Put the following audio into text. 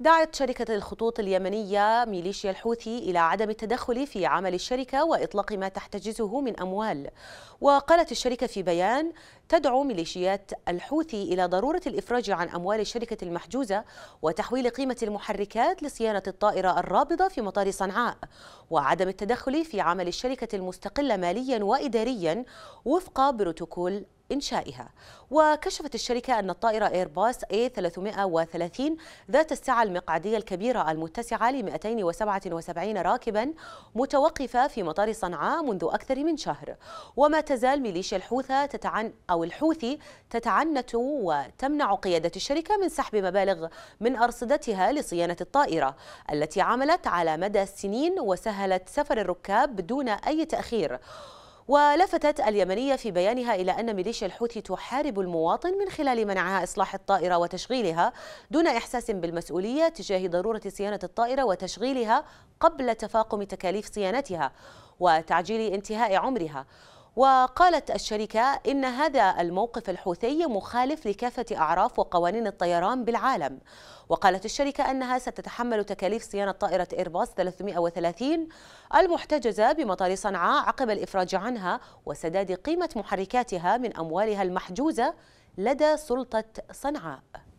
دعت شركة الخطوط اليمنية ميليشيا الحوثي إلى عدم التدخل في عمل الشركة وإطلاق ما تحتجزه من أموال وقالت الشركة في بيان تدعو ميليشيات الحوثي إلى ضرورة الإفراج عن أموال الشركة المحجوزة وتحويل قيمة المحركات لصيانة الطائرة الرابضة في مطار صنعاء وعدم التدخل في عمل الشركة المستقلة ماليا وإداريا وفق بروتوكول إنشائها وكشفت الشركة أن الطائرة إيرباص A330 ذات السعة المقعدية الكبيرة المتسعة ل 277 راكبا متوقفة في مطار صنعاء منذ أكثر من شهر وما تزال ميليشيا الحوثة تتعن أو أو الحوثي تتعنت وتمنع قيادة الشركة من سحب مبالغ من أرصدتها لصيانة الطائرة التي عملت على مدى السنين وسهلت سفر الركاب دون أي تأخير ولفتت اليمنية في بيانها إلى أن ميليشيا الحوثي تحارب المواطن من خلال منعها إصلاح الطائرة وتشغيلها دون إحساس بالمسؤولية تجاه ضرورة صيانة الطائرة وتشغيلها قبل تفاقم تكاليف صيانتها وتعجيل انتهاء عمرها وقالت الشركة إن هذا الموقف الحوثي مخالف لكافة أعراف وقوانين الطيران بالعالم وقالت الشركة أنها ستتحمل تكاليف صيانة طائرة إيرباص 330 المحتجزة بمطار صنعاء عقب الإفراج عنها وسداد قيمة محركاتها من أموالها المحجوزة لدى سلطة صنعاء